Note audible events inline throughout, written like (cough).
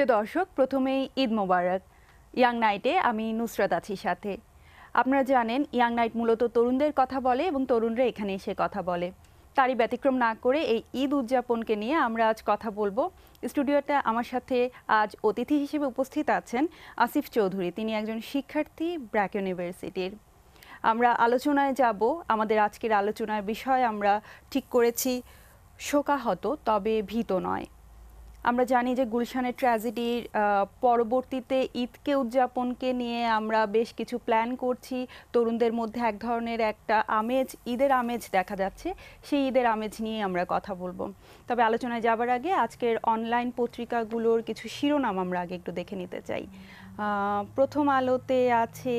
প্রিয় দর্শক প্রথমেই ঈদ মোবারক ইয়াং নাইটে আমি নুসরত আছি সাথে আপনারা জানেন ইয়াং নাইট মূলত তরুণদের কথা বলে এবং তরুণরা এখানে এসে কথা বলে তারই ব্যতিক্রম না করে এই ঈদ উদযাপনকে নিয়ে আমরা আজ কথা বলবো স্টুডিওতে আমার সাথে আজ অতিথি হিসেবে উপস্থিত আছেন আসিফ চৌধুরী তিনি একজন শিক্ষার্থী ব্র্যাক ইউনিভার্সিটির আমরা আলোচনায় যাব আমাদের আজকের আলোচনার বিষয় আমরা ঠিক করেছি শোকাহত তবে ভীত নয় আমরা জানি যে গুলশানের ট্র্যাজেডির পরবর্তীতে ঈদকে উদযাপনকে নিয়ে আমরা বেশ কিছু প্ল্যান করছি তরুণদের মধ্যে এক ধরনের একটা আমেজ ঈদের আমেজ দেখা যাচ্ছে সেই ঈদের আমেজ নিয়ে আমরা কথা বলবো তবে আলোচনায় যাবার আগে আজকের অনলাইন পত্রিকাগুলোর কিছু শিরোনাম আমরা আগে একটু দেখে নিতে চাই প্রথম আলোতে আছে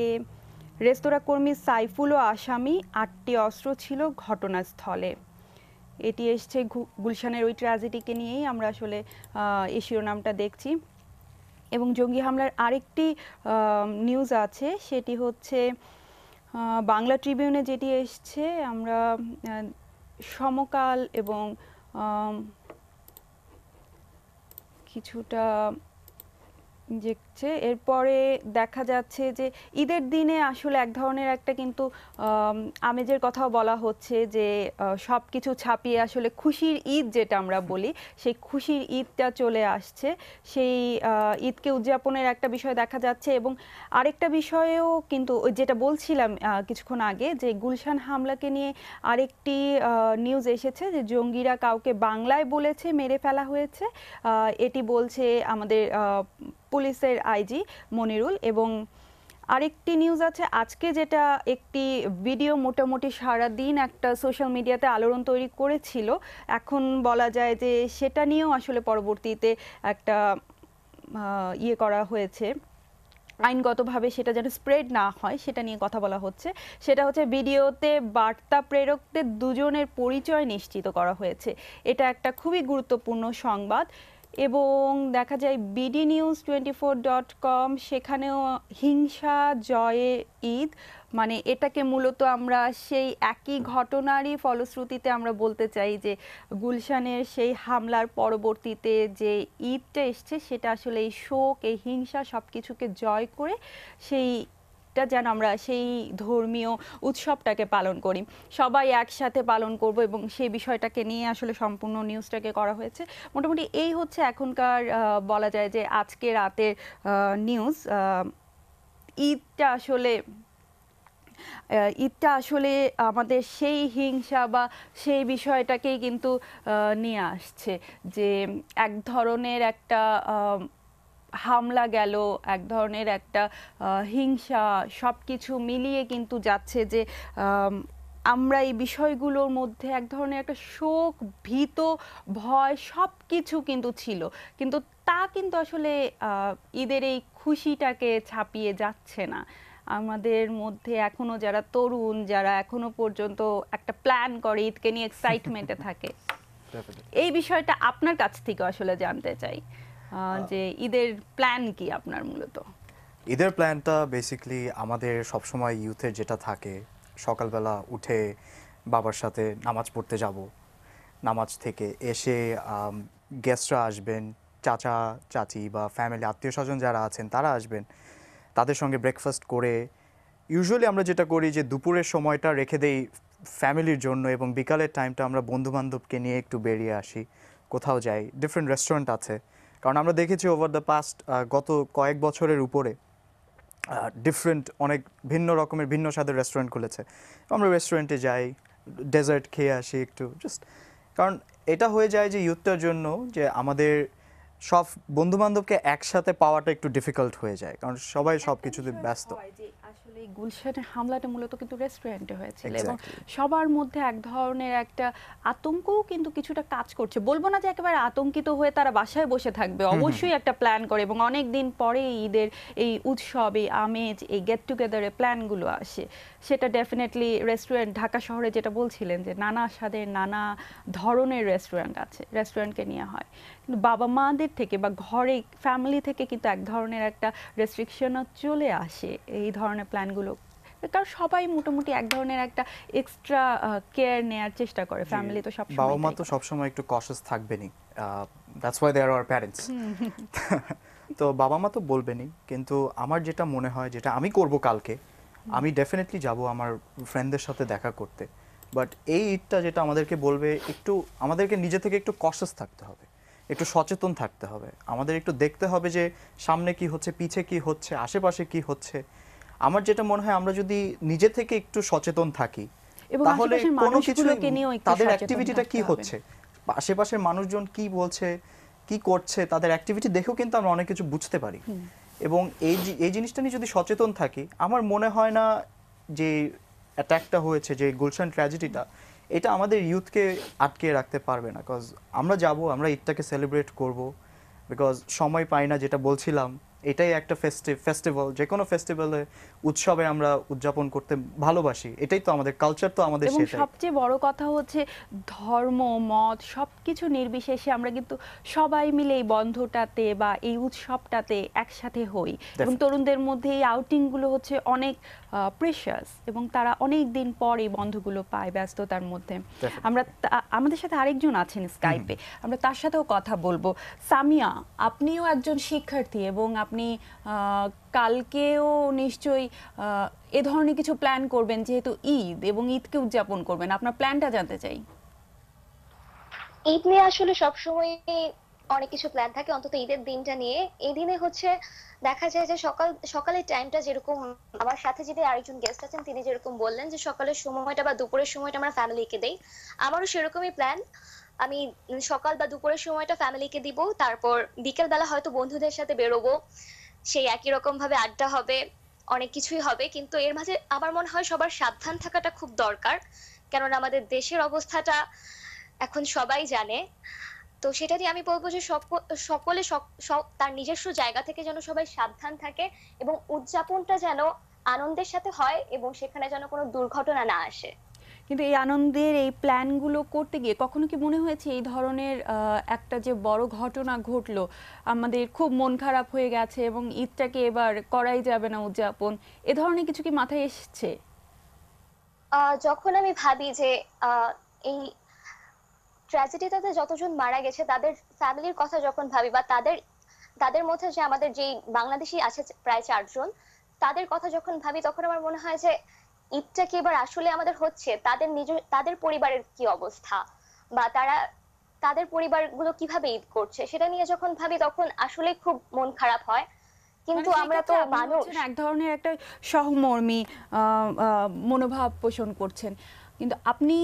রেস্তোরাঁ কর্মী সাইফুল ও আসামি আটটি অস্ত্র ছিল ঘটনাস্থলে এটি এসছে গুলশানের ওই ট্র্যাজেডিকে নিয়েই আমরা আসলে এই শিরোনামটা দেখছি এবং জঙ্গি হামলার আরেকটি নিউজ আছে সেটি হচ্ছে বাংলা ট্রিবিউনে যেটি এসছে আমরা সমকাল এবং কিছুটা যে হচ্ছে এরপরে দেখা যাচ্ছে যে ঈদের দিনে আসলে এক ধরনের একটা কিন্তু আমেজের কথাও বলা হচ্ছে যে সব কিছু ছাপিয়ে আসলে খুশির ঈদ যেটা আমরা বলি সেই খুশির ঈদটা চলে আসছে সেই ঈদকে উদযাপনের একটা বিষয় দেখা যাচ্ছে এবং আরেকটা বিষয়েও কিন্তু যেটা বলছিলাম কিছুক্ষণ আগে যে গুলশান হামলাকে নিয়ে আরেকটি নিউজ এসেছে যে জঙ্গিরা কাউকে বাংলায় বলেছে মেরে ফেলা হয়েছে এটি বলছে আমাদের পুলিশের আইজি মনিরুল এবং আরেকটি নিউজ আছে আজকে যেটা একটি ভিডিও মোটামুটি সারা দিন একটা সোশ্যাল মিডিয়াতে আলোড়ন তৈরি করেছিল এখন বলা যায় যে সেটা নিয়েও আসলে পরবর্তীতে একটা ইয়ে করা হয়েছে আইনগতভাবে সেটা যেন স্প্রেড না হয় সেটা নিয়ে কথা বলা হচ্ছে সেটা হচ্ছে ভিডিওতে বার্তা প্রেরকদের দুজনের পরিচয় নিশ্চিত করা হয়েছে এটা একটা খুবই গুরুত্বপূর্ণ সংবাদ এবং দেখা যায় BD news twenty four dot com সেখানেও হিংসা জয়ে ঈদ মানে এটাকে মূলত আমরা সেই একই ঘটনারই ফলশ্রুতিতে আমরা বলতে চাই যে গুলশানের সেই হামলার পরবর্তীতে যে ঈদটা এসছে সেটা আসলে এই শোক এই হিংসা সব কিছুকে জয় করে সেই একটা যেন আমরা সেই ধর্মীয় উৎসবটাকে পালন করি সবাই একসাথে পালন করব এবং সেই বিষয়টাকে নিয়ে আসলে সম্পূর্ণ নিউজটাকে করা হয়েছে মোটামুটি এই হচ্ছে এখনকার বলা যায় যে আজকে রাতের নিউজ ঈদটা আসলে ঈদটা আসলে আমাদের সেই হিংসা বা সেই বিষয়টাকেই কিন্তু নিয়ে আসছে যে এক ধরনের একটা হামলা গেল এক ধরনের একটা হিংসা সব কিছু মিলিয়ে কিন্তু যাচ্ছে যে আমরা এই বিষয়গুলোর মধ্যে এক ধরনের একটা শোক ভীত ভয় সব কিছু কিন্তু ছিল কিন্তু তা কিন্তু আসলে ঈদের এই খুশিটাকে ছাপিয়ে যাচ্ছে না আমাদের মধ্যে এখনো যারা তরুণ যারা এখনো পর্যন্ত একটা প্ল্যান করে ঈদকে নিয়ে এক্সাইটমেন্টে থাকে (laughs) এই বিষয়টা আপনার কাছ থেকে আসলে জানতে চাই যে ঈদের প্ল্যান কি আপনার মূলত ঈদের প্ল্যানটা বেসিক্যালি আমাদের সবসময় ইউথের যেটা থাকে সকালবেলা উঠে বাবার সাথে নামাজ পড়তে যাব নামাজ থেকে এসে গেস্টরা আসবেন চাচা চাচি বা ফ্যামিলি আত্মীয় স্বজন যারা আছেন তারা আসবেন তাদের সঙ্গে ব্রেকফাস্ট করে ইউজুয়ালি আমরা যেটা করি যে দুপুরের সময়টা রেখে দেই ফ্যামিলির জন্য এবং বিকালের টাইমটা আমরা বন্ধুবান্ধবকে নিয়ে একটু বেরিয়ে আসি কোথাও যাই ডিফারেন্ট রেস্টুরেন্ট আছে কারণ আমরা দেখেছি ওভার দ্য পাস্ট গত কয়েক বছরের উপরে ডিফারেন্ট অনেক ভিন্ন রকমের ভিন্ন স্বাদের রেস্টুরেন্ট খুলেছে আমরা রেস্টুরেন্টে যাই ডেজার্ট খেয়ে আসি একটু জাস্ট কারণ এটা হয়ে যায় যে ইউথটার জন্য যে আমাদের সব বন্ধুবান্ধবকে একসাথে পাওয়াটা একটু ডিফিকাল্ট হয়ে যায় কারণ সবাই সব কিছুতে ব্যস্ত এই হামলাটা মূলত কিন্তু রেস্টুরেন্টে হয়েছিল এবং সবার মধ্যে এক ধরনের একটা আতঙ্কও কিন্তু কিছুটা কাজ করছে বলবো না যে একেবারে আতঙ্কিত হয়ে তারা বাসায় বসে থাকবে অবশ্যই একটা প্ল্যান করে এবং অনেক দিন পরে ঈদের এই উৎসব এই আমেজ এই গেট প্ল্যান প্ল্যানগুলো আসে সেটা ডেফিনেটলি রেস্টুরেন্ট ঢাকা শহরে যেটা বলছিলেন যে নানা স্বাদের নানা ধরনের রেস্টুরেন্ট আছে রেস্টুরেন্টকে নিয়ে হয় বাবা মাদের থেকে বা ঘরে ফ্যামিলি থেকে কিন্তু এক ধরনের একটা রেস্ট্রিকশনও চলে আসে এই ধরনের প্ল্যানগুলো কারণ সবাই মোটামুটি এক ধরনের একটা এক্সট্রা কেয়ার নেয়ার চেষ্টা করে ফ্যামিলি তো সব বাবা মা তো সবসময় একটু কশাস থাকবেনই that's why they are our parents তো বাবা মা তো বলবেনই কিন্তু আমার যেটা মনে হয় যেটা আমি করব কালকে আমি ডেফিনেটলি যাব আমার ফ্রেন্ডদের সাথে দেখা করতে বাট এই ঈদটা যেটা আমাদেরকে বলবে একটু আমাদেরকে নিজে থেকে একটু কশাস থাকতে হবে একটু সচেতন থাকতে হবে আমাদের একটু দেখতে হবে যে সামনে কি হচ্ছে পিছে কি হচ্ছে আশেপাশে কি হচ্ছে আমার যেটা মনে হয় আমরা যদি নিজে থেকে একটু সচেতন থাকি তাহলে কোনো কিছু তাদের অ্যাক্টিভিটিটা কি হচ্ছে আশেপাশের মানুষজন কি বলছে কি করছে তাদের অ্যাক্টিভিটি দেখেও কিন্তু আমরা অনেক কিছু বুঝতে পারি এবং এই এই জিনিসটা নিয়ে যদি সচেতন থাকি আমার মনে হয় না যে অ্যাট্যাকটা হয়েছে যে গুলশান ট্র্যাজেডিটা এটা আমাদের ইউথকে আটকে রাখতে পারবে না কজ আমরা যাব আমরা ঈদটাকে সেলিব্রেট করব বিকজ সময় পাই না যেটা বলছিলাম এটাই একটা ফেস্টিভ ফেস্টিভ্যাল যে কোনো ফেস্টিভ্যালে উৎসবে আমরা উদযাপন করতে ভালোবাসি এটাই তো আমাদের কালচার তো আমাদের এবং সবচেয়ে বড় কথা হচ্ছে ধর্ম মত সবকিছু নির্বিশেষে আমরা কিন্তু সবাই মিলে এই বন্ধটাতে বা এই উৎসবটাতে একসাথে হই এবং তরুণদের মধ্যে এই আউটিং গুলো হচ্ছে অনেক প্রেশাস এবং তারা অনেক দিন পর এই বন্ধগুলো পায় ব্যস্ততার মধ্যে আমরা আমাদের সাথে আরেকজন আছেন স্কাইপে আমরা তার সাথেও কথা বলবো সামিয়া আপনিও একজন শিক্ষার্থী এবং আপনি কালকেও নিশ্চয়ই এ ধরনের কিছু প্ল্যান করবেন যেহেতু ঈদ এবং ঈদকে উদযাপন করবেন আপনার প্ল্যানটা জানতে চাই ঈদ নিয়ে আসলে সবসময় অনেক কিছু প্ল্যান থাকে অন্তত ঈদের দিনটা নিয়ে এই দিনে হচ্ছে দেখা যায় যে সকাল সকালের টাইমটা যেরকম আমার সাথে যদি আরেকজন গেস্ট আছেন তিনি যেরকম বললেন যে সকালের সময়টা বা দুপুরের সময়টা আমরা ফ্যামিলিকে দেই আমারও সেরকমই প্ল্যান আমি সকাল বা দুপুরের সময়টা ফ্যামিলিকে দিব তারপর বিকেল বেলা হয়তো বন্ধুদের সাথে বেরোবো সেই একই রকম ভাবে আড্ডা হবে অনেক কিছুই হবে কিন্তু এর মাঝে আমার মনে হয় সবার সাবধান থাকাটা খুব দরকার কেননা আমাদের দেশের অবস্থাটা এখন সবাই জানে তো সেটা দিয়ে আমি বলবো যে সকলে তার নিজস্ব জায়গা থেকে যেন সবাই সাবধান থাকে এবং উদযাপনটা যেন আনন্দের সাথে হয় এবং সেখানে যেন কোনো দুর্ঘটনা না আসে কিন্তু এই আনন্দের এই প্ল্যানগুলো করতে গিয়ে কখনো কি মনে হয়েছে এই ধরনের একটা যে বড় ঘটনা ঘটলো আমাদের খুব মন খারাপ হয়ে গেছে এবং ঈদটাকে এবার করাই যাবে না উদযাপন এ ধরনের কিছু কি মাথায় এসছে যখন আমি ভাবি যে এই ট্র্যাজেডিটাতে যতজন মারা গেছে তাদের ফ্যামিলির কথা যখন ভাবি বা তাদের তাদের মধ্যে যে আমাদের যেই বাংলাদেশি আছে প্রায় চারজন তাদের কথা যখন ভাবি তখন আমার মনে হয় যে ঈদটা কি এবার আসলে আমাদের হচ্ছে তাদের নিজ তাদের পরিবারের কি অবস্থা বা তারা তাদের পরিবারগুলো কিভাবে ঈদ করছে সেটা নিয়ে যখন ভাবি তখন আসলে খুব মন খারাপ হয় মানে কিন্তু আমরা তো মানুষ এক ধরনের একটা সহমর্মী মনোভাব পোষণ করছেন কিন্তু আপনি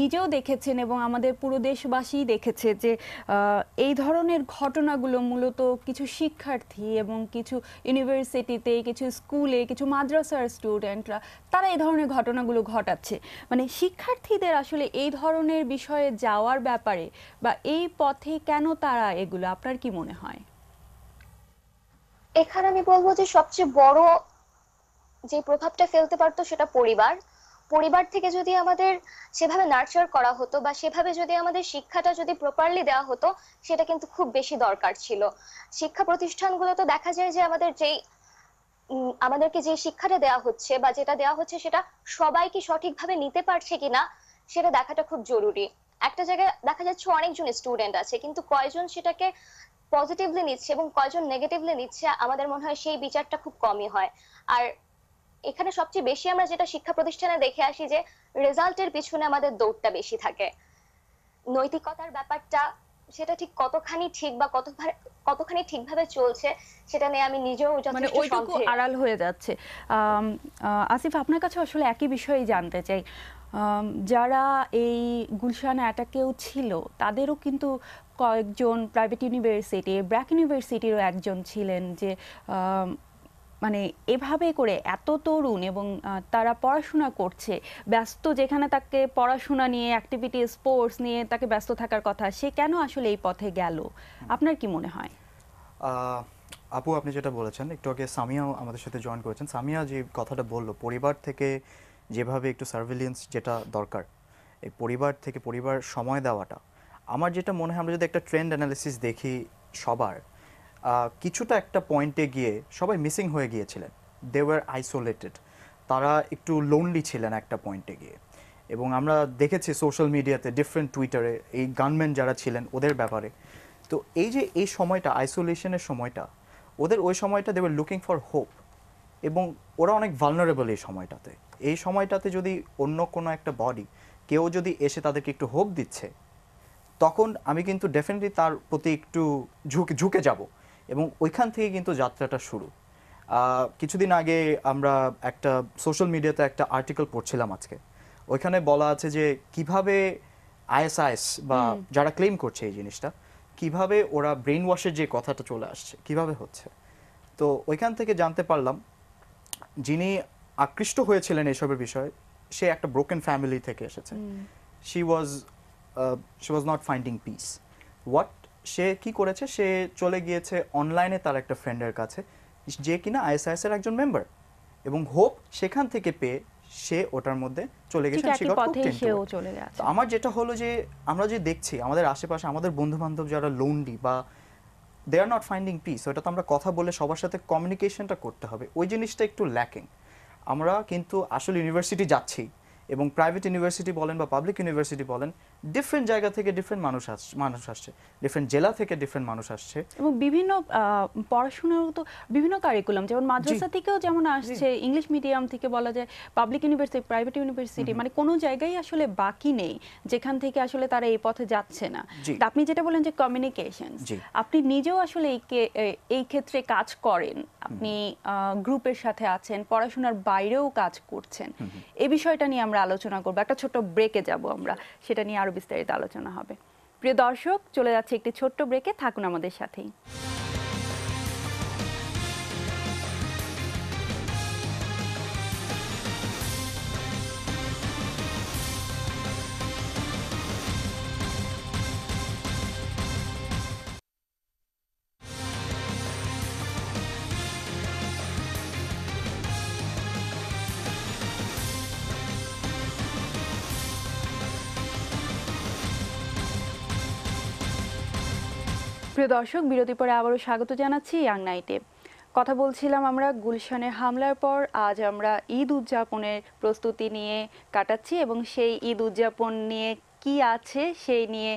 নিজেও দেখেছেন এবং আমাদের পুরো দেশবাসী দেখেছে যে এই ধরনের ঘটনাগুলো মূলত কিছু শিক্ষার্থী এবং কিছু ইউনিভার্সিটিতে কিছু স্কুলে কিছু মাদ্রাসার স্টুডেন্টরা তারা এই ধরনের ঘটনাগুলো ঘটাচ্ছে মানে শিক্ষার্থীদের আসলে এই ধরনের বিষয়ে যাওয়ার ব্যাপারে বা এই পথে কেন তারা এগুলো আপনার কি মনে হয় এখানে আমি বলবো যে সবচেয়ে বড় যে প্রভাবটা ফেলতে পারতো সেটা পরিবার পরিবার থেকে যদি আমাদের সেভাবে নার্চার করা হতো বা সেভাবে যদি আমাদের শিক্ষাটা যদি প্রপারলি দেওয়া হতো সেটা কিন্তু খুব বেশি দরকার ছিল শিক্ষা প্রতিষ্ঠানগুলো তো দেখা যায় যে আমাদের যেই আমাদেরকে যে শিক্ষাটা দেওয়া হচ্ছে বা যেটা দেওয়া হচ্ছে সেটা সবাই কি সঠিকভাবে নিতে পারছে কিনা সেটা দেখাটা খুব জরুরি একটা জায়গায় দেখা যাচ্ছে অনেকজন স্টুডেন্ট আছে কিন্তু কয়জন সেটাকে পজিটিভলি নিচ্ছে এবং কয়জন নেগেটিভলি নিচ্ছে আমাদের মনে হয় সেই বিচারটা খুব কমই হয় আর এখানে সবচেয়ে বেশি আমরা যেটা শিক্ষা প্রতিষ্ঠানে দেখে আসি যে রেজাল্টের পিছনে আমাদের দৌড়টা বেশি থাকে নৈতিকতার ব্যাপারটা সেটা ঠিক কতখানি ঠিক বা কত কতখানি ঠিকভাবে চলছে সেটা নিয়ে আমি নিজেও মানে ওইটুকু আড়াল হয়ে যাচ্ছে আসিফ আপনার কাছে আসলে একই বিষয়ে জানতে চাই যারা এই গুলশান অ্যাটাকেও ছিল তাদেরও কিন্তু কয়েকজন প্রাইভেট ইউনিভার্সিটি ব্র্যাক ইউনিভার্সিটিরও একজন ছিলেন যে মানে এভাবে করে এত তরুণ এবং তারা পড়াশোনা করছে ব্যস্ত যেখানে তাকে পড়াশোনা নিয়ে অ্যাক্টিভিটি স্পোর্টস নিয়ে তাকে ব্যস্ত থাকার কথা সে কেন আসলে এই পথে গেল আপনার কি মনে হয় আপু আপনি যেটা বলেছেন একটু আগে সামিয়া আমাদের সাথে জয়েন করেছেন সামিয়া যে কথাটা বললো পরিবার থেকে যেভাবে একটু সার্ভিলেন্স যেটা দরকার এই পরিবার থেকে পরিবার সময় দেওয়াটা আমার যেটা মনে হয় আমরা যদি একটা ট্রেন্ড অ্যানালিসিস দেখি সবার কিছুটা একটা পয়েন্টে গিয়ে সবাই মিসিং হয়ে গিয়েছিলেন দে ওয়ার আইসোলেটেড তারা একটু লোনলি ছিলেন একটা পয়েন্টে গিয়ে এবং আমরা দেখেছি সোশ্যাল মিডিয়াতে ডিফারেন্ট টুইটারে এই গানম্যান যারা ছিলেন ওদের ব্যাপারে তো এই যে এই সময়টা আইসোলেশনের সময়টা ওদের ওই সময়টা they were looking for hope এবং ওরা অনেক ভালনারেবল এই সময়টাতে এই সময়টাতে যদি অন্য কোনো একটা বডি কেউ যদি এসে তাদেরকে একটু হোপ দিচ্ছে তখন আমি কিন্তু ডেফিনেটলি তার প্রতি একটু ঝুঁকে ঝুঁকে যাবো এবং ওইখান থেকে কিন্তু যাত্রাটা শুরু কিছুদিন আগে আমরা একটা সোশ্যাল মিডিয়াতে একটা আর্টিকেল পড়ছিলাম আজকে ওইখানে বলা আছে যে কিভাবে আইএসআইএস বা যারা ক্লেম করছে এই জিনিসটা কিভাবে ওরা ব্রেন ওয়াশের যে কথাটা চলে আসছে কিভাবে হচ্ছে তো ওইখান থেকে জানতে পারলাম যিনি আকৃষ্ট হয়েছিলেন এসবের বিষয়ে সে একটা ব্রোকেন ফ্যামিলি থেকে এসেছে she was she was not finding peace what সে কি করেছে সে চলে গিয়েছে অনলাইনে তার একটা ফ্রেন্ডের কাছে যে কিনা আইএসআইএস এর একজন মেম্বার এবং হোপ সেখান থেকে পেয়ে সে ওটার মধ্যে চলে গেছে আমার যেটা হলো যে আমরা যে দেখছি আমাদের আশেপাশে আমাদের বন্ধু বান্ধব যারা লোনলি বা they are not finding peace ওটা তো আমরা কথা বলে সবার সাথে কমিউনিকেশনটা করতে হবে ওই জিনিসটা একটু ল্যাকিং আমরা কিন্তু আসলে ইউনিভার্সিটি যাচ্ছি এবং প্রাইভেট ইউনিভার্সিটি বলেন বা পাবলিক ইউনিভার্সিটি বলেন ডিফারেন্ট জায়গা থেকে ডিফারেন্ট মানুষ আসছে মানুষ আসছে ডিফারেন্ট জেলা থেকে ডিফারেন্ট মানুষ আসছে এবং বিভিন্ন পড়াশোনার তো বিভিন্ন কারিকুলাম যেমন মাদ্রাসা থেকেও যেমন আসছে ইংলিশ মিডিয়াম থেকে বলা যায় পাবলিক ইউনিভার্সিটি প্রাইভেট ইউনিভার্সিটি মানে কোনো জায়গায় আসলে বাকি নেই যেখান থেকে আসলে তারা এই পথে যাচ্ছে না আপনি যেটা বলেন যে কমিউনিকেশন আপনি নিজেও আসলে এই ক্ষেত্রে কাজ করেন আপনি গ্রুপের সাথে আছেন পড়াশোনার বাইরেও কাজ করছেন এই বিষয়টা নিয়ে আমরা আলোচনা করবো একটা ছোট ব্রেকে যাব আমরা সেটা নিয়ে আরো বিস্তারিত আলোচনা হবে প্রিয় দর্শক চলে যাচ্ছে একটি ছোট্ট ব্রেকে থাকুন আমাদের সাথেই প্রিয় দর্শক বিরতি পরে আবারও স্বাগত জানাচ্ছি ইয়াং নাইটে কথা বলছিলাম আমরা গুলশানের হামলার পর আজ আমরা ঈদ উদযাপনের প্রস্তুতি নিয়ে কাটাচ্ছি এবং সেই ঈদ উদযাপন নিয়ে কি আছে সেই নিয়ে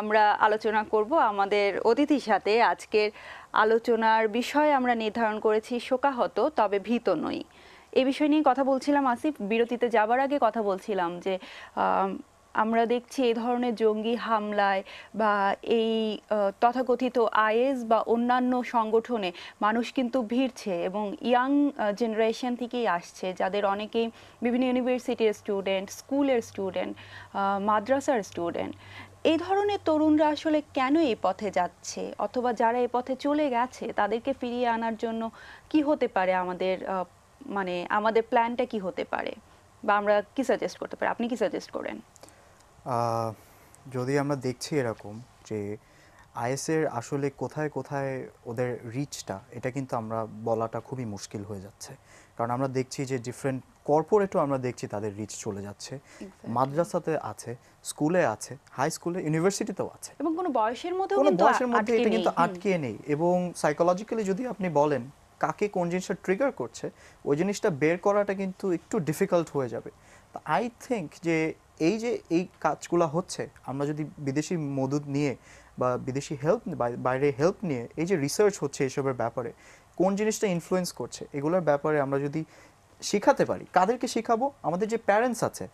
আমরা আলোচনা করব আমাদের অতিথির সাথে আজকের আলোচনার বিষয় আমরা নির্ধারণ করেছি শোকাহত তবে ভীত নই এ বিষয় নিয়ে কথা বলছিলাম আসিফ বিরতিতে যাবার আগে কথা বলছিলাম যে আমরা দেখছি এই ধরনের জঙ্গি হামলায় বা এই তথাকথিত আইএস বা অন্যান্য সংগঠনে মানুষ কিন্তু ভিড়ছে এবং ইয়াং জেনারেশন থেকেই আসছে যাদের অনেকেই বিভিন্ন ইউনিভার্সিটির স্টুডেন্ট স্কুলের স্টুডেন্ট মাদ্রাসার স্টুডেন্ট এই ধরনের তরুণরা আসলে কেন এই পথে যাচ্ছে অথবা যারা এই পথে চলে গেছে তাদেরকে ফিরিয়ে আনার জন্য কি হতে পারে আমাদের মানে আমাদের প্ল্যানটা কি হতে পারে বা আমরা কি সাজেস্ট করতে পারি আপনি কি সাজেস্ট করেন যদি আমরা দেখছি এরকম যে আইএসের আসলে কোথায় কোথায় ওদের রিচটা এটা কিন্তু আমরা বলাটা খুবই মুশকিল হয়ে যাচ্ছে কারণ আমরা দেখছি যে ডিফারেন্ট কর্পোরেটও আমরা দেখছি তাদের রিচ চলে যাচ্ছে মাদ্রাসাতে আছে স্কুলে আছে হাই স্কুলে ইউনিভার্সিটিতেও আছে এবং কোনো বয়সের মধ্যে কোনো বয়সের মধ্যে এটা কিন্তু আটকে নেই এবং সাইকোলজিক্যালি যদি আপনি বলেন কাকে কোন জিনিসটা ট্রিগার করছে ওই জিনিসটা বের করাটা কিন্তু একটু ডিফিকাল্ট হয়ে যাবে আই থিঙ্ক যে এই যে এই কাজগুলো হচ্ছে আমরা যদি বিদেশি মদুদ নিয়ে বা বিদেশি হেল্প বাইরে হেল্প নিয়ে এই যে রিসার্চ হচ্ছে এসবের ব্যাপারে কোন জিনিসটা ইনফ্লুয়েন্স করছে এগুলোর ব্যাপারে আমরা যদি শেখাতে পারি কাদেরকে শেখাবো আমাদের যে প্যারেন্টস আছে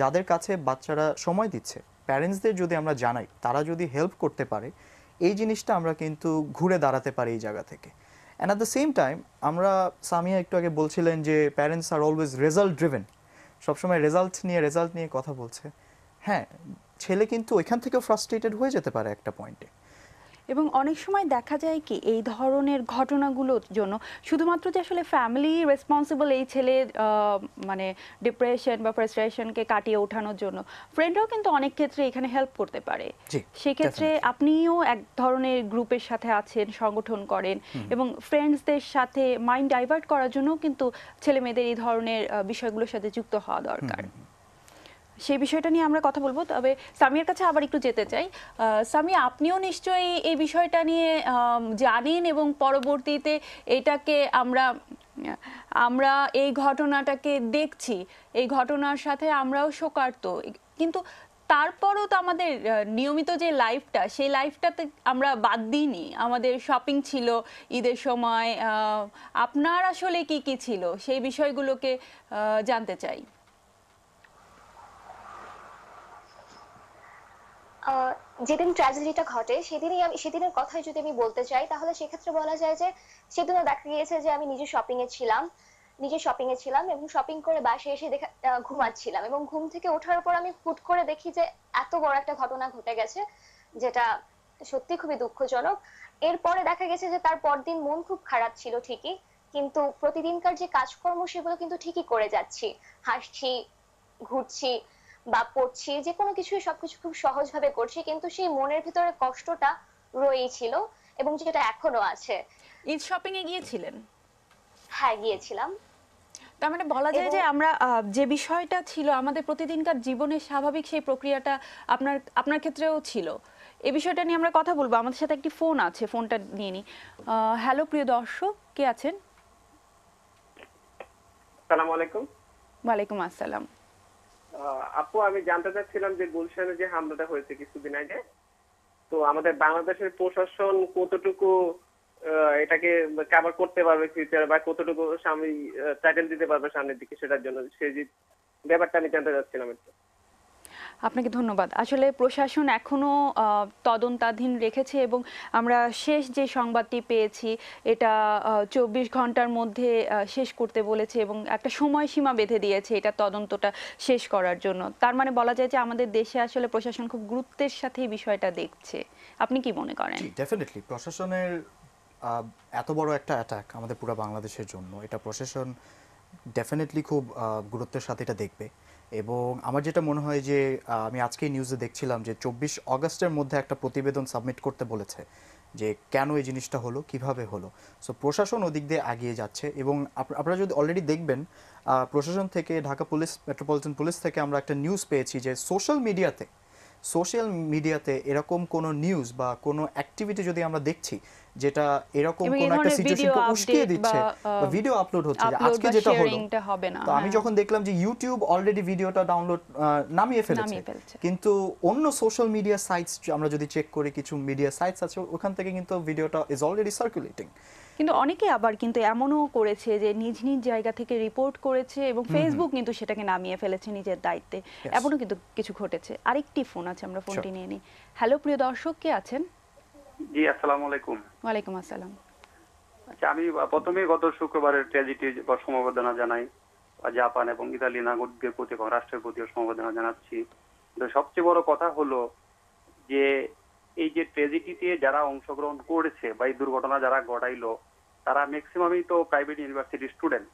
যাদের কাছে বাচ্চারা সময় দিচ্ছে প্যারেন্টসদের যদি আমরা জানাই তারা যদি হেল্প করতে পারে এই জিনিসটা আমরা কিন্তু ঘুরে দাঁড়াতে পারি এই জায়গা থেকে and at the same time আমরা সামিয়া একটু আগে বলছিলেন যে parents are always result driven সবসময় রেজাল্ট নিয়ে রেজাল্ট নিয়ে কথা বলছে হ্যাঁ ছেলে কিন্তু ওইখান থেকেও ফ্রাস্ট্রেটেড হয়ে যেতে পারে একটা পয়েন্টে এবং অনেক সময় দেখা যায় কি এই ধরনের ঘটনাগুলোর জন্য শুধুমাত্র যে আসলে ফ্যামিলি রেসপন্সিবল এই ছেলে মানে ডিপ্রেশন বা ফ্রাস্ট্রেশনকে কাটিয়ে ওঠানোর জন্য ফ্রেন্ডরাও কিন্তু অনেক ক্ষেত্রে এখানে হেল্প করতে পারে সেক্ষেত্রে আপনিও এক ধরনের গ্রুপের সাথে আছেন সংগঠন করেন এবং ফ্রেন্ডসদের সাথে মাইন্ড ডাইভার্ট করার জন্য কিন্তু ছেলে মেয়েদের এই ধরনের বিষয়গুলোর সাথে যুক্ত হওয়া দরকার সেই বিষয়টা নিয়ে আমরা কথা বলবো তবে সামির কাছে আবার একটু যেতে চাই সামি আপনিও নিশ্চয়ই এই বিষয়টা নিয়ে জানেন এবং পরবর্তীতে এটাকে আমরা আমরা এই ঘটনাটাকে দেখছি এই ঘটনার সাথে আমরাও শোকার্ত কিন্তু তারপরও তো আমাদের নিয়মিত যে লাইফটা সেই লাইফটাতে আমরা বাদ দিইনি আমাদের শপিং ছিল ঈদের সময় আপনার আসলে কি কি ছিল সেই বিষয়গুলোকে জানতে চাই যেদিন ট্র্যাজেডিটা ঘটে সেদিনই আমি সেদিনের কথাই যদি আমি বলতে চাই তাহলে সেক্ষেত্রে বলা যায় যে সেদিনও দেখা গিয়েছে যে আমি নিজে শপিং এ ছিলাম নিজে শপিং এ ছিলাম এবং শপিং করে বাসায় এসে দেখা ঘুমাচ্ছিলাম এবং ঘুম থেকে ওঠার পর আমি হুট করে দেখি যে এত বড় একটা ঘটনা ঘটে গেছে যেটা সত্যি খুবই দুঃখজনক এরপরে দেখা গেছে যে তার পরদিন মন খুব খারাপ ছিল ঠিকই কিন্তু প্রতিদিনকার যে কাজকর্ম সেগুলো কিন্তু ঠিকই করে যাচ্ছি হাসছি ঘুরছি বা পড়ছি যে কোনো কিছুই সবকিছু খুব সহজভাবে করছি কিন্তু সেই মনের ভিতরে কষ্টটা রয়েছিল এবং যেটা এখনো আছে ঈদ শপিং এ গিয়েছিলেন হ্যাঁ গিয়েছিলাম তার মানে বলা যায় যে আমরা যে বিষয়টা ছিল আমাদের প্রতিদিনকার জীবনের স্বাভাবিক সেই প্রক্রিয়াটা আপনার আপনার ক্ষেত্রেও ছিল এ বিষয়টা নিয়ে আমরা কথা বলবো আমাদের সাথে একটি ফোন আছে ফোনটা নিয়ে নি হ্যালো প্রিয় দর্শক কে আছেন আসসালামু আলাইকুম ওয়ালাইকুম আসসালাম আপু আমি জানতে চাচ্ছিলাম যে গুলশানে যে হামলাটা হয়েছে কিছুদিন আগে তো আমাদের বাংলাদেশের প্রশাসন কতটুকু এটাকে কাভার করতে পারবে ফিউচার বা কতটুকু আমি টাইটেল দিতে পারবে সামনের দিকে সেটার জন্য সেই ব্যাপারটা আমি জানতে চাচ্ছিলাম একটু আপনাকে ধন্যবাদ আসলে প্রশাসন এখনও তদন্তাধীন রেখেছে এবং আমরা শেষ যে সংবাদটি পেয়েছি এটা চব্বিশ ঘন্টার মধ্যে শেষ করতে বলেছে এবং একটা সময়সীমা বেঁধে দিয়েছে এটা তদন্তটা শেষ করার জন্য তার মানে বলা যায় যে আমাদের দেশে আসলে প্রশাসন খুব গুরুত্বের সাথে এই বিষয়টা দেখছে আপনি কি মনে করেন ডেফিনেটলি প্রশাসনের এত বড় একটা অ্যাটাক আমাদের পুরো বাংলাদেশের জন্য এটা প্রশাসন ডেফিনেটলি খুব গুরুত্বের সাথে এটা দেখবে এবং আমার যেটা মনে হয় যে আমি আজকেই নিউজে দেখছিলাম যে চব্বিশ অগস্টের মধ্যে একটা প্রতিবেদন সাবমিট করতে বলেছে যে কেন এই জিনিসটা হলো কিভাবে হলো সো প্রশাসন ওদিক দিয়ে আগিয়ে যাচ্ছে এবং আপনারা যদি অলরেডি দেখবেন প্রশাসন থেকে ঢাকা পুলিশ মেট্রোপলিটন পুলিশ থেকে আমরা একটা নিউজ পেয়েছি যে সোশ্যাল মিডিয়াতে সোশ্যাল মিডিয়াতে এরকম কোনো নিউজ বা কোনো অ্যাক্টিভিটি যদি আমরা দেখছি যেটা এরকম কোন একটা সিচুয়েশনকে উস্কিয়ে দিচ্ছে বা ভিডিও আপলোড um, হচ্ছে আজকে যেটা হলো তো আমি হ্যাঁ। যখন দেখলাম যে ইউটিউব অলরেডি ভিডিওটা ডাউনলোড নামিয়ে ফেলেছে কিন্তু অন্য সোশ্যাল মিডিয়া সাইটস আমরা যদি চেক করি কিছু মিডিয়া সাইটস আছে ওখান থেকে কিন্তু ভিডিওটা ইজ অলরেডি সার্কুলেটিং কিন্তু অনেকে আবার কিন্তু এমনও করেছে যে নিজ নিজ জায়গা থেকে রিপোর্ট করেছে এবং ফেসবুক কিন্তু সেটাকে নামিয়ে ফেলেছে নিজের দায়িত্বে এমনও কিন্তু কিছু ঘটেছে আরেকটি ফোন আছে আমরা ফোনটি নিয়ে নিই হ্যালো প্রিয় দর্শক কে আছেন জি আলাইকুম ওয়ালাইকুম আসসালাম আচ্ছা আমি প্রথমে গত শুক্রবারের সমবেদনা জানাই জাপান এবং ইতালি নাগরিকদের প্রতি এবং রাষ্ট্রের প্রতিও সমবেদনা জানাচ্ছি সবচেয়ে বড় কথা হলো যে এই যে ট্র্যাজেডিতে যারা অংশগ্রহণ করেছে বা এই দুর্ঘটনা যারা ঘটাইলো তারা ম্যাক্সিমামই তো প্রাইভেট ইউনিভার্সিটির স্টুডেন্ট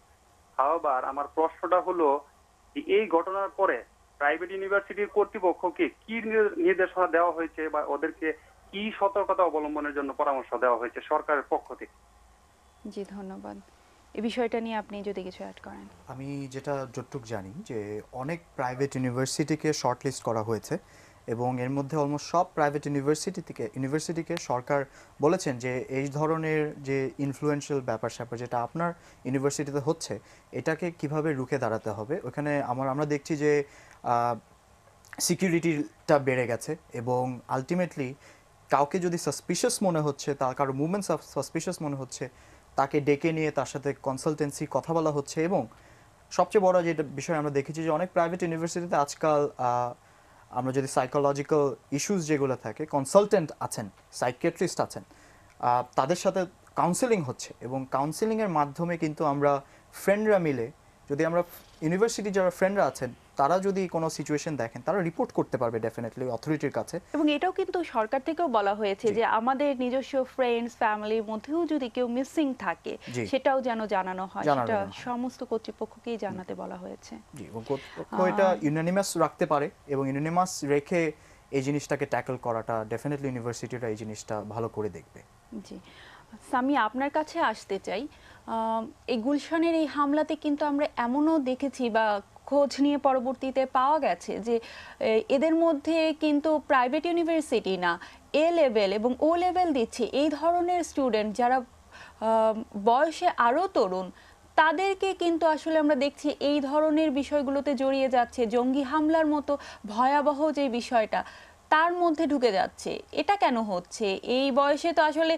আবার আমার প্রশ্নটা হলো এই ঘটনার পরে প্রাইভেট ইউনিভার্সিটির কর্তৃপক্ষকে কি নির্দেশনা দেওয়া হয়েছে বা ওদেরকে কি সতর্কতা অবলম্বনের জন্য পরামর্শ দেওয়া হয়েছে সরকারের পক্ষ থেকে জি ধন্যবাদ এই বিষয়টা নিয়ে আপনি যদি কিছু অ্যাড করেন আমি যেটা যতটুক জানি যে অনেক প্রাইভেট ইউনিভার্সিটিকে শর্টলিস্ট করা হয়েছে এবং এর মধ্যে অলমোস্ট সব প্রাইভেট ইউনিভার্সিটি থেকে ইউনিভার্সিটিকে সরকার বলেছেন যে এই ধরনের যে ইনফ্লুয়েন্সিয়াল ব্যাপার স্যাপার যেটা আপনার ইউনিভার্সিটিতে হচ্ছে এটাকে কিভাবে রুখে দাঁড়াতে হবে ওখানে আমার আমরা দেখছি যে সিকিউরিটিটা বেড়ে গেছে এবং আলটিমেটলি কাউকে যদি সাসপিশিয়াস মনে হচ্ছে তার কারো অফ সাসপিশিয়াস মনে হচ্ছে তাকে ডেকে নিয়ে তার সাথে কনসালটেন্সি কথা বলা হচ্ছে এবং সবচেয়ে বড় যেটা বিষয় আমরা দেখেছি যে অনেক প্রাইভেট ইউনিভার্সিটিতে আজকাল আমরা যদি সাইকোলজিক্যাল ইস্যুস যেগুলো থাকে কনসালটেন্ট আছেন সাইকিয়াট্রিস্ট আছেন তাদের সাথে কাউন্সেলিং হচ্ছে এবং কাউন্সেলিংয়ের মাধ্যমে কিন্তু আমরা ফ্রেন্ডরা মিলে যদি আমরা ইউনিভার্সিটি যারা ফ্রেন্ডরা আছেন তারা যদি কোনো সিচুয়েশন দেখেন তারা রিপোর্ট করতে পারবে ডেফিনেটলি অথরিটির কাছে এবং এটাও কিন্তু সরকার থেকেও বলা হয়েছে যে আমাদের নিজস্ব ফ্রেন্ডস ফ্যামিলির মধ্যেও যদি কেউ মিসিং থাকে সেটাও যেন জানানো হয় সেটা সমস্ত কর্তৃপক্ষকেই জানাতে বলা হয়েছে জি এবং কর্তৃপক্ষ এটা ইউনানিমাস রাখতে পারে এবং ইউনানিমাস রেখে এই জিনিসটাকে ট্যাকল করাটা ডেফিনেটলি ইউনিভার্সিটিরা এই জিনিসটা ভালো করে দেখবে জি সামি আপনার কাছে আসতে চাই এই গুলশানের এই হামলাতে কিন্তু আমরা এমনও দেখেছি বা খোঁজ নিয়ে পরবর্তীতে পাওয়া গেছে যে এদের মধ্যে কিন্তু প্রাইভেট ইউনিভার্সিটি না এ লেভেল এবং ও লেভেল দিচ্ছে এই ধরনের স্টুডেন্ট যারা বয়সে আরও তরুণ তাদেরকে কিন্তু আসলে আমরা দেখছি এই ধরনের বিষয়গুলোতে জড়িয়ে যাচ্ছে জঙ্গি হামলার মতো ভয়াবহ যে বিষয়টা তার মধ্যে ঢুকে যাচ্ছে এটা কেন হচ্ছে এই বয়সে তো আসলে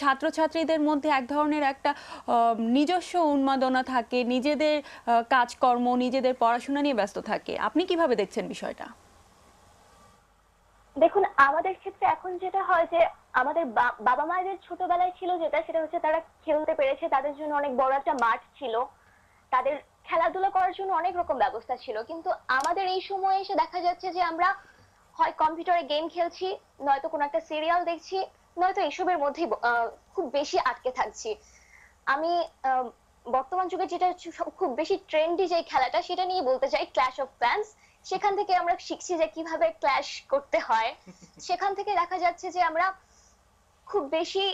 ছাত্রছাত্রীদের মধ্যে এক ধরনের একটা নিজস্ব উন্মাদনা থাকে নিজেদের কাজকর্ম নিজেদের পড়াশোনা নিয়ে ব্যস্ত থাকে আপনি কিভাবে দেখছেন বিষয়টা দেখুন আমাদের ক্ষেত্রে এখন যেটা হয় যে আমাদের বাবা মায়েদের ছোটবেলায় ছিল যেটা সেটা হচ্ছে তারা খেলতে পেরেছে তাদের জন্য অনেক বড় একটা মাঠ ছিল তাদের খেলাধুলা করার জন্য অনেক রকম ব্যবস্থা ছিল কিন্তু আমাদের এই সময়ে এসে দেখা যাচ্ছে যে আমরা হয় কম্পিউটারে গেম খেলছি নয়তো কোনো একটা সিরিয়াল দেখছি নয়তো এসবের মধ্যে খুব বেশি আটকে থাকছি আমি বর্তমান যুগে যেটা খুব বেশি ট্রেন্ডি যে খেলাটা সেটা নিয়ে বলতে চাই ক্ল্যাশ অফ প্ল্যান্স সেখান থেকে আমরা শিখছি যে কিভাবে ক্ল্যাশ করতে হয় সেখান থেকে দেখা যাচ্ছে যে আমরা খুব বেশি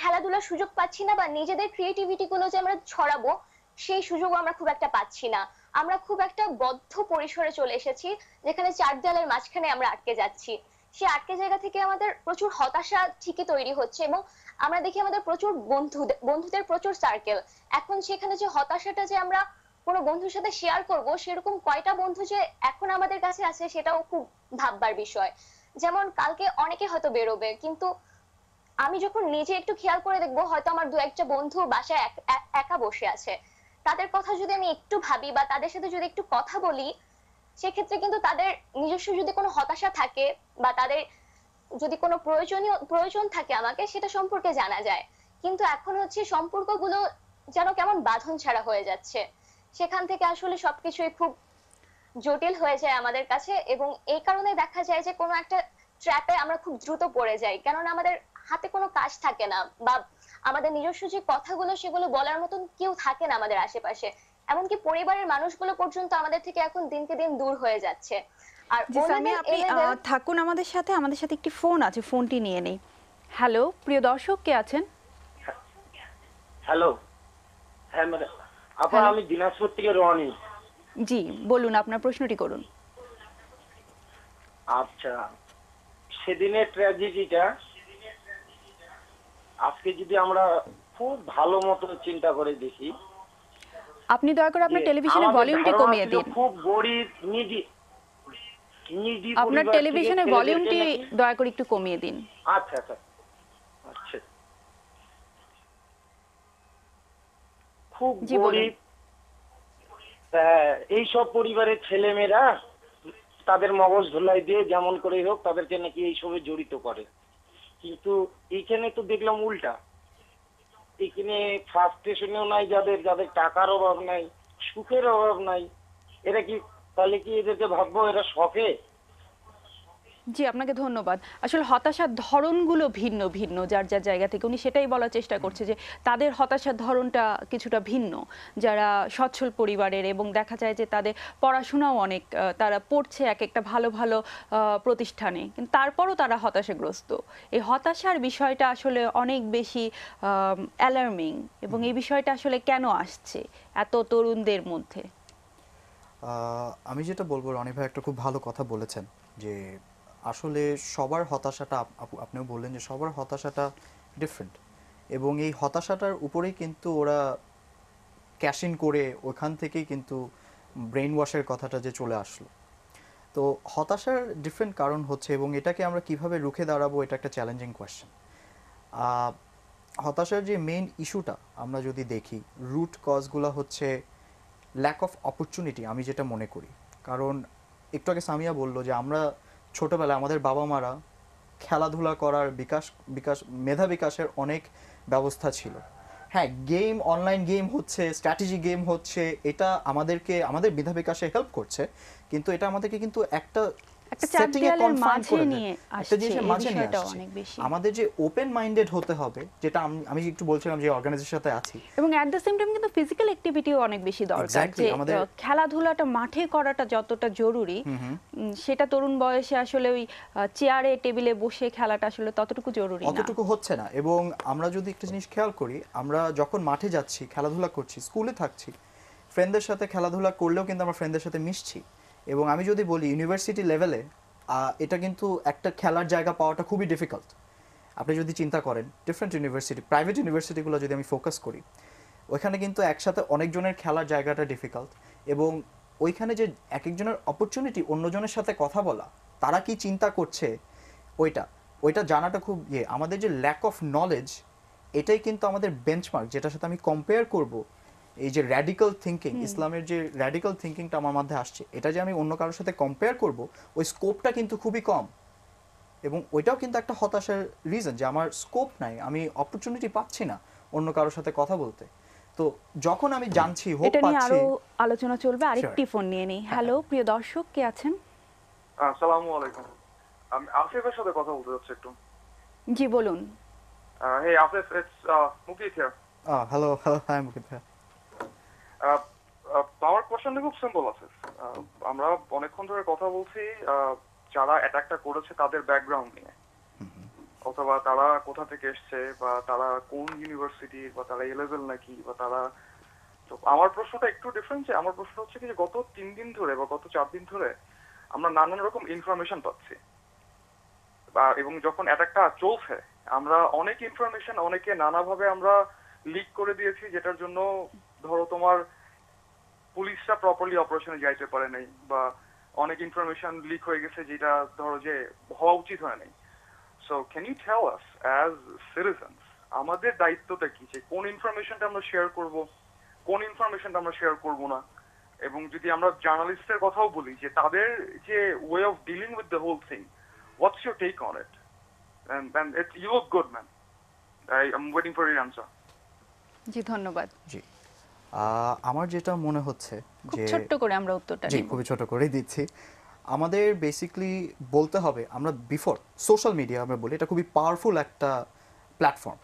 খেলাধুলার সুযোগ পাচ্ছি না বা নিজেদের ক্রিয়েটিভিটি গুলো যে আমরা ছড়াবো সেই সুযোগও আমরা খুব একটা পাচ্ছি না আমরা খুব একটা বদ্ধ পরিসরে চলে এসেছি যেখানে চার দেয়ালের মাঝখানে আমরা আটকে যাচ্ছি সে আটকে জায়গা থেকে আমাদের প্রচুর হতাশা ঠিকই তৈরি হচ্ছে এবং আমরা দেখি আমাদের প্রচুর বন্ধু বন্ধুদের প্রচুর সার্কেল এখন সেখানে যে হতাশাটা যে আমরা কোনো বন্ধুর সাথে শেয়ার করব সেরকম কয়টা বন্ধু যে এখন আমাদের কাছে আছে সেটাও খুব ভাববার বিষয় যেমন কালকে অনেকে হয়তো বেরোবে কিন্তু আমি যখন নিজে একটু খেয়াল করে দেখবো হয়তো আমার দু একটা বন্ধু বাসায় একা বসে আছে তাদের কথা যদি আমি একটু ভাবি বা তাদের সাথে যদি একটু কথা বলি সেক্ষেত্রে কিন্তু তাদের নিজস্ব যদি কোনো হতাশা থাকে বা তাদের যদি কোনো প্রয়োজনীয় প্রয়োজন থাকে আমাকে সেটা সম্পর্কে জানা যায় কিন্তু এখন হচ্ছে সম্পর্কগুলো যেন কেমন বাঁধন ছাড়া হয়ে যাচ্ছে সেখান থেকে আসলে সবকিছুই খুব জটিল হয়ে যায় আমাদের কাছে এবং এই কারণে দেখা যায় যে কোনো একটা ট্র্যাপে আমরা খুব দ্রুত পড়ে যাই কেননা আমাদের হাতে কোনো কাজ থাকে না বা আমাদের নিজস্ব যে কথাগুলো সেগুলো বলার মতন কেউ থাকে না আমাদের আশেপাশে এমনকি পরিবারের মানুষগুলো পর্যন্ত আমাদের থেকে এখন দিনকে দিন দূর হয়ে যাচ্ছে আর আপনি থাকুন আমাদের সাথে আমাদের সাথে একটি ফোন আছে ফোনটি নিয়ে নেই হ্যালো প্রিয় দর্শক কে আছেন হ্যালো হ্যাঁ ম্যাডাম আপা আমি দিনাজপুর থেকে রনি জি বলুন আপনার প্রশ্নটি করুন আচ্ছা সেদিনের ট্র্যাজেডিটা আজকে যদি আমরা খুব ভালো মতো চিন্তা করে দেখি আপনি দয়া করে আপনার টেলিভিশনের ভলিউমটি কমিয়ে দিন খুব গরিব নিজি আপনার টেলিভিশনের ভলিউমটি দয়া করে একটু কমিয়ে দিন আচ্ছা আচ্ছা আচ্ছা খুব গরিব হ্যাঁ, সব পরিবারের ছেলেমেয়েরা তাদের মগজ ধুলাই দিয়ে যেমন করে হোক তাদেরকে নাকি এই সবে জড়িত করে কিন্তু এইখানে তো দেখলাম উল্টা এখানে ফার্স্ট স্টেশনেও নাই যাদের যাদের টাকার অভাব নাই সুখের অভাব নাই এরা কি তাহলে কি এদেরকে ভাববো এরা শখে জি আপনাকে ধন্যবাদ আসলে হতাশার ধরনগুলো ভিন্ন ভিন্ন যার যার জায়গা থেকে উনি সেটাই বলার চেষ্টা করছে যে তাদের হতাশার ধরনটা কিছুটা ভিন্ন যারা সচ্ছল পরিবারের এবং দেখা যায় যে তাদের পড়াশোনাও অনেক তারা পড়ছে এক একটা ভালো ভালো প্রতিষ্ঠানে কিন্তু তারপরও তারা হতাশাগ্রস্ত এই হতাশার বিষয়টা আসলে অনেক বেশি অ্যালার্মিং এবং এই বিষয়টা আসলে কেন আসছে এত তরুণদের মধ্যে আমি যেটা বলবো রনি ভাই একটা খুব ভালো কথা বলেছেন যে আসলে সবার হতাশাটা আপনিও বললেন যে সবার হতাশাটা ডিফারেন্ট এবং এই হতাশাটার উপরেই কিন্তু ওরা ক্যাশ ইন করে ওখান থেকেই কিন্তু ব্রেন ওয়াশের কথাটা যে চলে আসলো তো হতাশার ডিফারেন্ট কারণ হচ্ছে এবং এটাকে আমরা কিভাবে রুখে দাঁড়াবো এটা একটা চ্যালেঞ্জিং কোয়েশ্চেন হতাশার যে মেইন ইস্যুটা আমরা যদি দেখি রুট কজগুলো হচ্ছে ল্যাক অফ অপরচুনিটি আমি যেটা মনে করি কারণ একটু আগে সামিয়া বললো যে আমরা ছোটোবেলায় আমাদের বাবা মারা খেলাধুলা করার বিকাশ বিকাশ মেধা বিকাশের অনেক ব্যবস্থা ছিল হ্যাঁ গেম অনলাইন গেম হচ্ছে স্ট্র্যাটেজি গেম হচ্ছে এটা আমাদেরকে আমাদের মেধা বিকাশে হেল্প করছে কিন্তু এটা আমাদেরকে কিন্তু একটা খেলাধুলাটা মাঠে করাটা যতটা জরুরি সেটা তরুণ বয়সে আসলে ওই চেয়ারে টেবিলে বসে খেলাটা আসলে ততটুকু জরুরি না হচ্ছে না এবং আমরা যদি একটা জিনিস খেয়াল করি আমরা যখন মাঠে যাচ্ছি খেলাধুলা করছি স্কুলে থাকছি ফ্রেন্ডদের সাথে খেলাধুলা করলেও কিন্তু আমরা ফ্রেন্ডদের সাথে মিশছি এবং আমি যদি বলি ইউনিভার্সিটি লেভেলে এটা কিন্তু একটা খেলার জায়গা পাওয়াটা খুবই ডিফিকাল্ট আপনি যদি চিন্তা করেন ডিফারেন্ট ইউনিভার্সিটি প্রাইভেট ইউনিভার্সিটিগুলো যদি আমি ফোকাস করি ওইখানে কিন্তু একসাথে অনেকজনের খেলার জায়গাটা ডিফিকাল্ট এবং ওইখানে যে এক একজনের অপরচুনিটি অন্যজনের সাথে কথা বলা তারা কি চিন্তা করছে ওইটা ওইটা জানাটা খুব ইয়ে আমাদের যে ল্যাক অফ নলেজ এটাই কিন্তু আমাদের বেঞ্চমার্ক যেটার সাথে আমি কম্পেয়ার করবো এই যে র্যাডিক্যাল থিঙ্কিং ইসলামের যে র্যাডিক্যাল থিঙ্কিংটা আমার মধ্যে আসছে এটা যে আমি অন্য কারোর সাথে কম্পেয়ার করব ওই স্কোপটা কিন্তু খুবই কম এবং ওইটাও কিন্তু একটা হতাশার রিজন যে আমার স্কোপ নাই আমি অপরচুনিটি পাচ্ছি না অন্য কারোর সাথে কথা বলতে তো যখন আমি জানছি হোপ পাচ্ছি এটা নিয়ে আরো আলোচনা চলবে আরেকটি ফোন নিয়ে নেই হ্যালো হ্যাঁ। প্রিয় দর্শক কে আছেন আসসালামু আলাইকুম আমি আফিফের সাথে কথা বলতে যাচ্ছি একটু জি বলুন হে আফিফ ইটস মুকিত হ্যাঁ হ্যালো হ্যালো হাই মুকিত হ্যাঁ পাওয়ার কোয়েশ্চনটা খুব সিম্পল আছে আমরা অনেকক্ষণ ধরে কথা বলছি যারা অ্যাটাকটা করেছে তাদের ব্যাকগ্রাউন্ড নিয়ে অথবা তারা কোথা থেকে এসছে বা তারা কোন ইউনিভার্সিটি বা তারা এলেভেল নাকি বা তারা তো আমার প্রশ্নটা একটু ডিফারেন্ট যে আমার প্রশ্ন হচ্ছে কি যে গত তিন দিন ধরে বা গত চার দিন ধরে আমরা নানান রকম ইনফরমেশন পাচ্ছি বা এবং যখন অ্যাটাকটা চলছে আমরা অনেক ইনফরমেশন অনেকে নানাভাবে আমরা লিক করে দিয়েছি যেটার জন্য ধরো তোমার পুলিশরা প্রপারলি অপারেশনে যাইতে পারে নাই বা অনেক ইনফরমেশন লিক হয়ে গেছে যেটা ধরো যে হওয়া উচিত হয় নাই so can you tell us as citizens আমাদের দায়িত্বটা কি যে কোন ইনফরমেশনটা আমরা শেয়ার করব কোন ইনফরমেশনটা আমরা শেয়ার করব না এবং যদি আমরা জার্নালিস্টের কথাও বলি যে তাদের যে way of dealing with the whole thing what's your take on it you good man I am waiting for your answer জি ধন্যবাদ জি আমার যেটা মনে হচ্ছে যে ছোট করে আমরা উত্তরটা জি খুবই ছোট করে দিচ্ছি আমাদের বেসিক্যালি বলতে হবে আমরা বিফোর সোশ্যাল মিডিয়া আমরা বলি এটা খুবই পাওয়ারফুল একটা প্ল্যাটফর্ম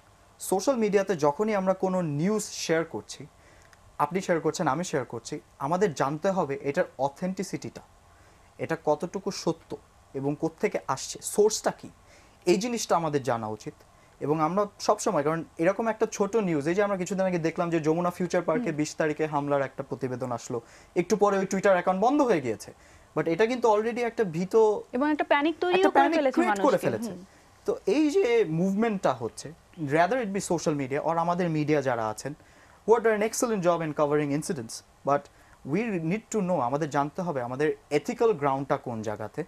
সোশ্যাল মিডিয়াতে যখনই আমরা কোনো নিউজ শেয়ার করছি আপনি শেয়ার করছেন আমি শেয়ার করছি আমাদের জানতে হবে এটার অথেন্টিসিটিটা এটা কতটুকু সত্য এবং কোত্থেকে আসছে সোর্সটা কি এই জিনিসটা আমাদের জানা উচিত এবং আমরা সবসময় কারণ এরকম একটা ছোট নিউজ এই যে আমরা কিছুদিন আগে দেখলাম যে যমুনা ফিউচার পার্কে বিশ তারিখে হামলার একটা প্রতিবেদন আসলো একটু পরে ওই টুইটার অ্যাকাউন্ট বন্ধ হয়ে গিয়েছে বাট এটা কিন্তু অলরেডি একটা ভীত এবং একটা প্যানিক তৈরি করে ফেলেছে তো এই যে মুভমেন্টটা হচ্ছে rather it be social media আর আমাদের মিডিয়া যারা আছেন what are an excellent job in covering incidents but we need to know আমাদের জানতে হবে আমাদের এথিক্যাল গ্রাউন্ডটা কোন জায়গাতে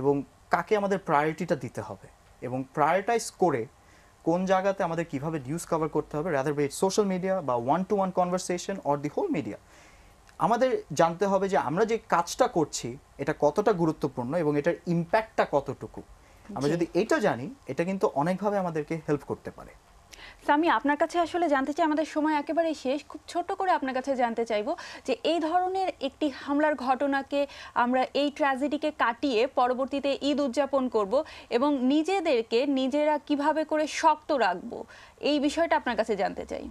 এবং কাকে আমাদের প্রায়োরিটিটা দিতে হবে এবং প্রায়োরিটাইজ করে কোন জায়গাতে আমাদের কিভাবে নিউজ কভার করতে হবে রাদার বাই সোশ্যাল মিডিয়া বা one to one conversation or the whole media আমাদের জানতে হবে যে আমরা যে কাজটা করছি এটা কতটা গুরুত্বপূর্ণ এবং এটার ইম্প্যাক্টটা কতটুকু আমরা যদি এটা জানি এটা কিন্তু অনেকভাবে আমাদেরকে হেল্প করতে পারে তো আমি আপনার কাছে আসলে জানতে চাই আমাদের সময় একেবারে শেষ খুব ছোট করে আপনার কাছে জানতে চাইব যে এই ধরনের একটি হামলার ঘটনাকে আমরা এই ট্র্যাজেডিকে কাটিয়ে পরবর্তীতে ঈদ উদযাপন করব এবং নিজেদেরকে নিজেরা কিভাবে করে শক্ত রাখব এই বিষয়টা আপনার কাছে জানতে চাই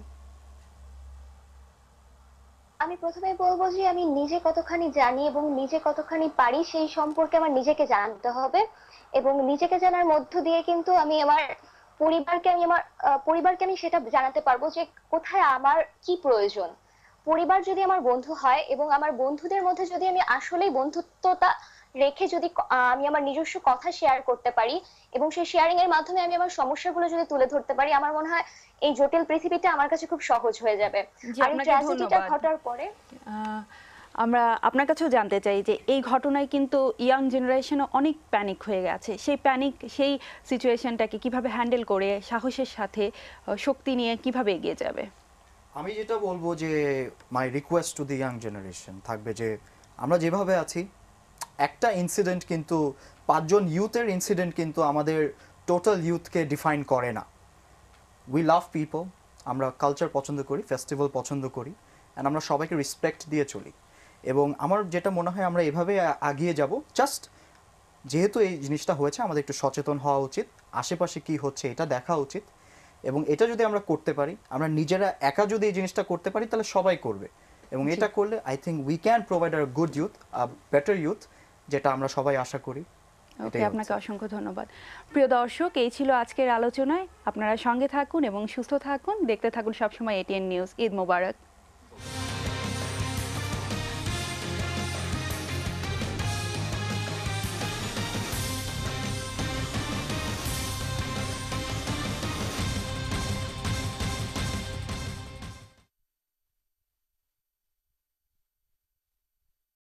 আমি প্রথমে বলবো যে আমি নিজে কতখানি জানি এবং নিজে কতখানি পারি সেই সম্পর্কে আমার নিজেকে জানতে হবে এবং নিজেকে জানার মধ্য দিয়ে কিন্তু আমি আমার পরিবারকে আমি আমার পরিবারকে আমি সেটা জানাতে পারবো যে কোথায় আমার কি প্রয়োজন পরিবার যদি আমার বন্ধু হয় এবং আমার বন্ধুদের মধ্যে যদি আমি আসলেই বন্ধুত্বতা রেখে যদি আমি আমার নিজস্ব কথা শেয়ার করতে পারি এবং সেই শেয়ারিং এর মাধ্যমে আমি আমার সমস্যাগুলো যদি তুলে ধরতে পারি আমার মনে হয় এই জটিল পৃথিবীটা আমার কাছে খুব সহজ হয়ে যাবে আর ট্র্যাজেডিটা ঘটার পরে আহ আমরা আপনার কাছেও জানতে চাই যে এই ঘটনায় কিন্তু ইয়াং জেনারেশনে অনেক প্যানিক হয়ে গেছে সেই প্যানিক সেই সিচুয়েশনটাকে কিভাবে হ্যান্ডেল করে সাহসের সাথে শক্তি নিয়ে কিভাবে এগিয়ে যাবে আমি যেটা বলবো যে my request to the young generation থাকবে যে আমরা যেভাবে আছি একটা ইনসিডেন্ট কিন্তু পাঁচজন ইউথের ইনসিডেন্ট কিন্তু আমাদের টোটাল ইউথকে ডিফাইন করে না উই লাভ পিপল আমরা কালচার পছন্দ করি ফেস্টিভ্যাল পছন্দ করি অ্যান্ড আমরা সবাইকে রেসপেক্ট দিয়ে চলি এবং আমার যেটা মনে হয় আমরা এভাবে আগিয়ে যাব জাস্ট যেহেতু এই জিনিসটা হয়েছে আমাদের একটু সচেতন হওয়া উচিত আশেপাশে কি হচ্ছে এটা দেখা উচিত এবং এটা যদি আমরা করতে পারি আমরা নিজেরা একা যদি এই জিনিসটা করতে পারি তাহলে সবাই করবে এবং এটা করলে I think we can provide our good youth better youth যেটা আমরা সবাই আশা করি ওকে আপনাকে অসংখ্য ধন্যবাদ প্রিয় দর্শক এই ছিল আজকের আলোচনায় আপনারা সঙ্গে থাকুন এবং সুস্থ থাকুন দেখতে থাকুন সবসময় এটিএন নিউজ ঈদ মোবারক